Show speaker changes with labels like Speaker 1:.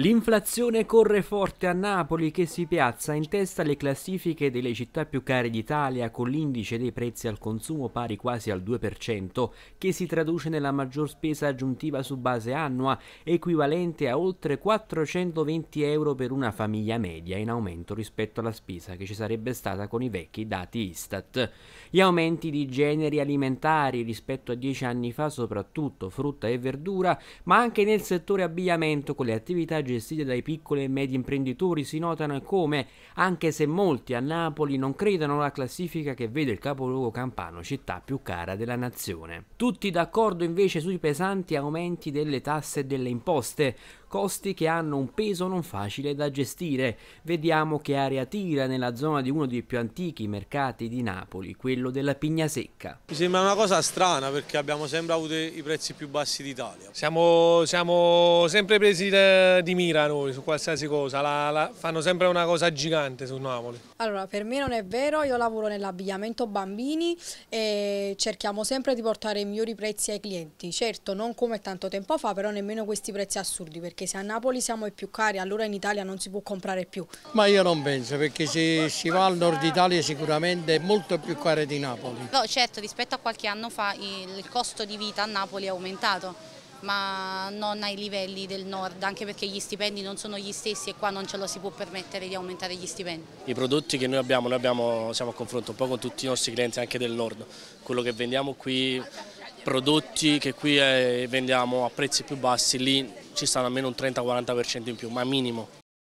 Speaker 1: L'inflazione corre forte a Napoli che si piazza in testa alle classifiche delle città più care d'Italia con l'indice dei prezzi al consumo pari quasi al 2% che si traduce nella maggior spesa aggiuntiva su base annua equivalente a oltre 420 euro per una famiglia media in aumento rispetto alla spesa che ci sarebbe stata con i vecchi dati Istat. Gli aumenti di generi alimentari rispetto a dieci anni fa soprattutto frutta e verdura ma anche nel settore abbigliamento con le attività gestite dai piccoli e medi imprenditori si notano e come, anche se molti a Napoli non credono alla classifica che vede il capoluogo campano città più cara della nazione. Tutti d'accordo invece sui pesanti aumenti delle tasse e delle imposte, costi che hanno un peso non facile da gestire. Vediamo che area tira nella zona di uno dei più antichi mercati di Napoli, quello della Pigna Secca.
Speaker 2: Mi sembra una cosa strana perché abbiamo sempre avuto i prezzi più bassi d'Italia. Siamo, siamo, sempre presi di mira noi su qualsiasi cosa, la, la, fanno sempre una cosa gigante su Napoli.
Speaker 3: Allora, per me non è vero, io lavoro nell'abbigliamento bambini e cerchiamo sempre di portare i migliori prezzi ai clienti. Certo, non come tanto tempo fa, però nemmeno questi prezzi assurdi perché perché se a Napoli siamo i più cari allora in Italia non si può comprare più.
Speaker 1: Ma io non penso perché se si va al nord Italia sicuramente è molto più caro di Napoli.
Speaker 4: No, certo rispetto a qualche anno fa il costo di vita a Napoli è aumentato ma non ai livelli del nord, anche perché gli stipendi non sono gli stessi e qua non ce lo si può permettere di aumentare gli stipendi.
Speaker 2: I prodotti che noi abbiamo, noi abbiamo, siamo a confronto un po' con tutti i nostri clienti anche del nord, quello che vendiamo qui, prodotti che qui eh, vendiamo a prezzi più bassi, lì ci stanno almeno un 30-40% in più, ma minimo.